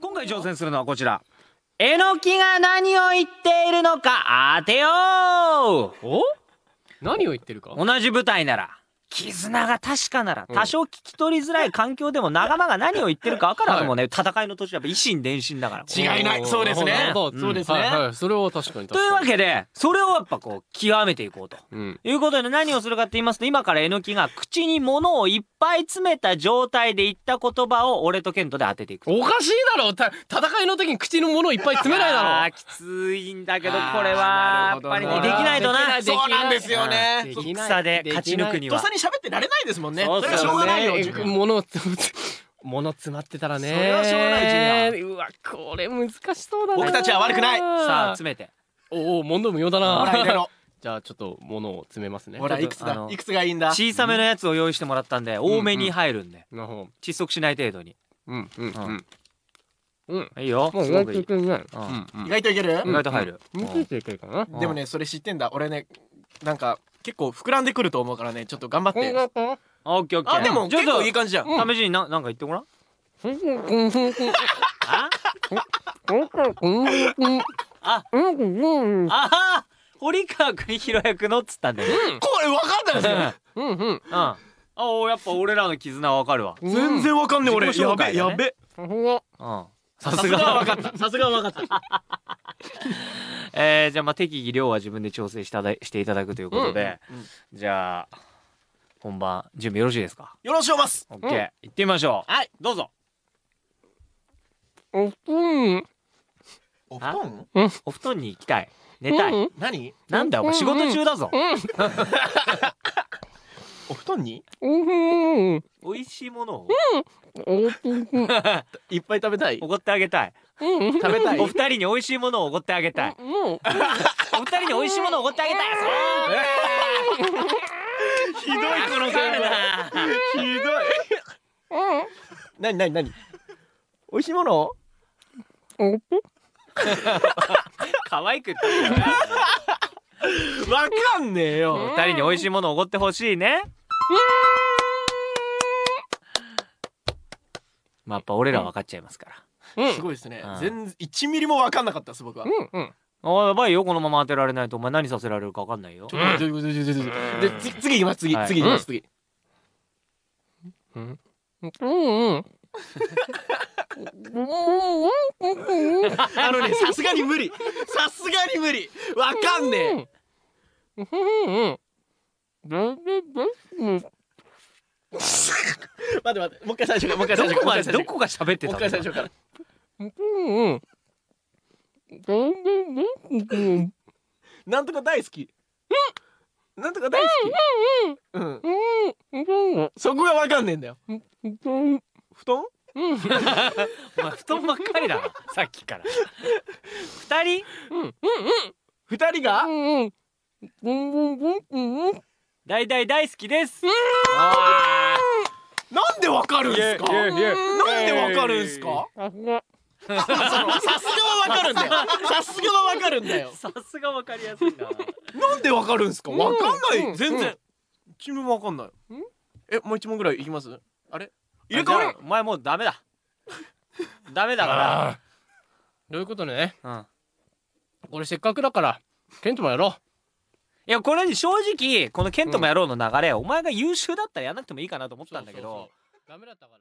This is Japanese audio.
今回挑戦するのはこちらえのきが何を言っているのか当てようお何を言ってるか同じ舞台なら絆が確かなら多少聞き取りづらい環境でも仲間が何を言ってるか分からんもんね、戦いの途中やっぱ維新伝心だから違いないそうですねそうですね、はいはい、それは確かにというわけでそれをやっぱこう極めていこうと、うん、いうことで何をするかって言いますと今からえのきが口に物をいっぱい詰めた状態で言った言葉を俺とケントで当てていくおかしいだろた戦いの時に口に物いっぱい詰めないだろあきついんだけどこれはやっぱりねできないとなそうなんですよね戦で勝ち抜くには喋ってられないですもんね。それはしょうがないよ。物物詰まってたらね。それはしょうがない。うわこれ難しそうだ僕たちは悪くない。さあ詰めて。おお問答無用だな。じゃあちょっと物を詰めますね。ほらいくつだ。いくつがいいんだ。小さめのやつを用意してもらったんで多めに入るんで。窒息しない程度に。うんうんうん。うん、いいよ。もう意外といける。意外といける。意外と入る。でもね、それ知ってんだ。俺ね、なんか結構膨らんでくると思うからねちょっと頑張ってあオッケーオッケーあでも結構いい感じじゃん、試しになんか言ってごらんあああ堀川く邦弘役のっつったんだよ、これわかんないうんうんうんあやっぱ俺らの絆わかるわ、全然わかんねえ俺、やべやべさすがさすがかったさすが分かったえー、じゃあまあ適宜量は自分で調整しただしていただくということで、うんうん、じゃあ本番準備よろしいですかよろしおますオッケー、うん、行ってみましょうはいどうぞお布団お布団お布団に行きたい寝たい、何なんだお前仕事中だぞ、お布団にうん美味しいものを、いっぱい食べたいおごってあげたい食べたいお二人に美味しいものをおごってあげたい、お二人に美味しいものをおごってあげたい、ひどいこの先輩ひどいなになになに美味しいもの可愛くわかんねえよ二人に美味しいものをおごってほしいね まあやっぱ俺ら分かっちゃいますからうんすごいですね、うん全然1ミリも分かんなかったです僕は、うんうんあやばいよこのまま当てられないとお前何させられるか分かんないよちょっとちっとちょで次次いきます次、はい次いきます次うんうんうん あのねさすがに無理さすがに無理わかんねえうん待って待ってもう一回最初からもう一回最初からどこが喋ってたもう一回最初からうんうんなんとか大好きなんとか大好きうんうんそこがわかんねえんだよ布団うん、布団ばっかりださっきから二人うんうんうん二人がうんうんうんうんう大大大好きです。なんでわかるんですかなんでわかるんですかさすがはわかるんだよさすがはわかるんだよさすがわかりやすいななんでわかるんですかわかんない全然君もわかんないえもう一問ぐらいいきますあれ入れ替わりお前もうダメだダメだからどういうことねこれせっかくだからケントもやろういやこれ正直このケントもやろうの流れ、お前が優秀だったらやらなくてもいいかなと思ったんだけどそうそうそうダメだったから